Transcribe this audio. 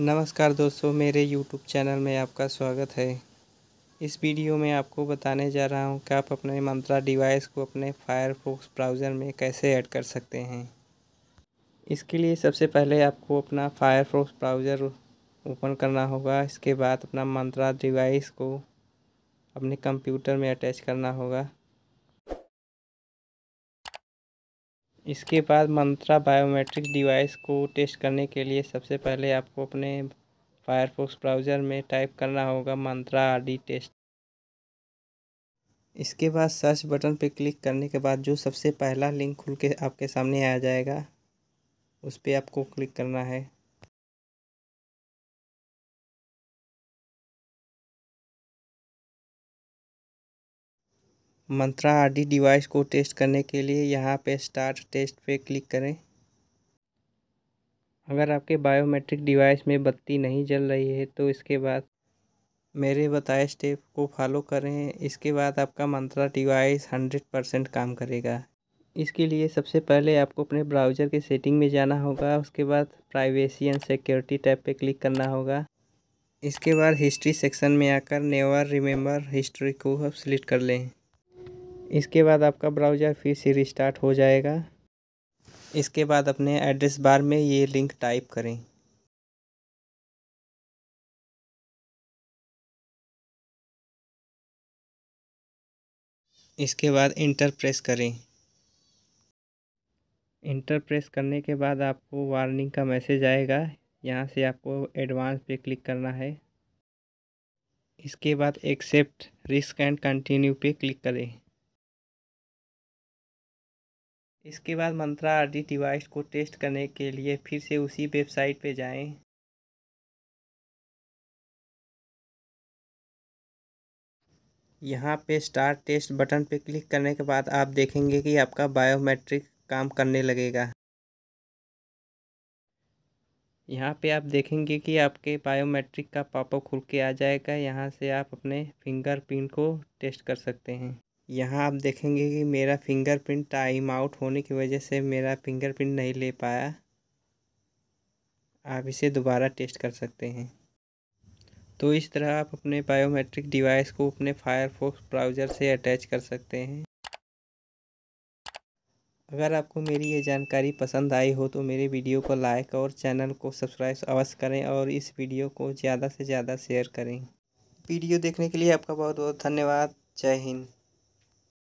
नमस्कार दोस्तों मेरे YouTube चैनल में आपका स्वागत है इस वीडियो में आपको बताने जा रहा हूं कि आप अपने मंत्रा डिवाइस को अपने फायरफॉक्स ब्राउज़र में कैसे ऐड कर सकते हैं इसके लिए सबसे पहले आपको अपना फायरफॉक्स ब्राउज़र ओपन करना होगा इसके बाद अपना मंत्रा डिवाइस को अपने कंप्यूटर में अटैच करना होगा इसके बाद मंत्रा बायोमेट्रिक डिवाइस को टेस्ट करने के लिए सबसे पहले आपको अपने फायरफॉक्स ब्राउज़र में टाइप करना होगा मंत्रा आर डी टेस्ट इसके बाद सर्च बटन पर क्लिक करने के बाद जो सबसे पहला लिंक खुल के आपके सामने आ जाएगा उस पर आपको क्लिक करना है मंत्रा आदि डिवाइस को टेस्ट करने के लिए यहाँ पे स्टार्ट टेस्ट पे क्लिक करें अगर आपके बायोमेट्रिक डिवाइस में बत्ती नहीं जल रही है तो इसके बाद मेरे बताए स्टेप को फॉलो करें इसके बाद आपका मंत्रा डिवाइस हंड्रेड परसेंट काम करेगा इसके लिए सबसे पहले आपको अपने ब्राउज़र के सेटिंग में जाना होगा उसके बाद प्राइवेसी एंड सिक्योरिटी टैब पे क्लिक करना होगा इसके बाद हिस्ट्री सेक्शन में आकर नेवर रिमेंबर हिस्ट्री को सिलेक्ट कर लें इसके बाद आपका ब्राउज़र फिर से रिस्टार्ट हो जाएगा इसके बाद अपने एड्रेस बार में ये लिंक टाइप करें इसके बाद इंटर प्रेस करें इंटर प्रेस करने के बाद आपको वार्निंग का मैसेज आएगा यहाँ से आपको एडवांस पे क्लिक करना है इसके बाद एक्सेप्ट रिस्क एंड कंटिन्यू पे क्लिक करें इसके बाद मंत्रा आर डिवाइस को टेस्ट करने के लिए फिर से उसी वेबसाइट पर जाएं यहाँ पे स्टार टेस्ट बटन पे क्लिक करने के बाद आप देखेंगे कि आपका बायोमेट्रिक काम करने लगेगा यहाँ पे आप देखेंगे कि आपके बायोमेट्रिक का पापा खुल के आ जाएगा यहाँ से आप अपने फिंगरप्रिंट को टेस्ट कर सकते हैं यहाँ आप देखेंगे कि मेरा फिंगरप्रिंट टाइम आउट होने की वजह से मेरा फिंगरप्रिंट नहीं ले पाया आप इसे दोबारा टेस्ट कर सकते हैं तो इस तरह आप अपने बायोमेट्रिक डिवाइस को अपने फायरफॉक्स ब्राउज़र से अटैच कर सकते हैं अगर आपको मेरी ये जानकारी पसंद आई हो तो मेरे वीडियो को लाइक और चैनल को सब्सक्राइब अवश्य करें और इस वीडियो को ज़्यादा से ज़्यादा शेयर करें वीडियो देखने के लिए आपका बहुत बहुत धन्यवाद जय हिंद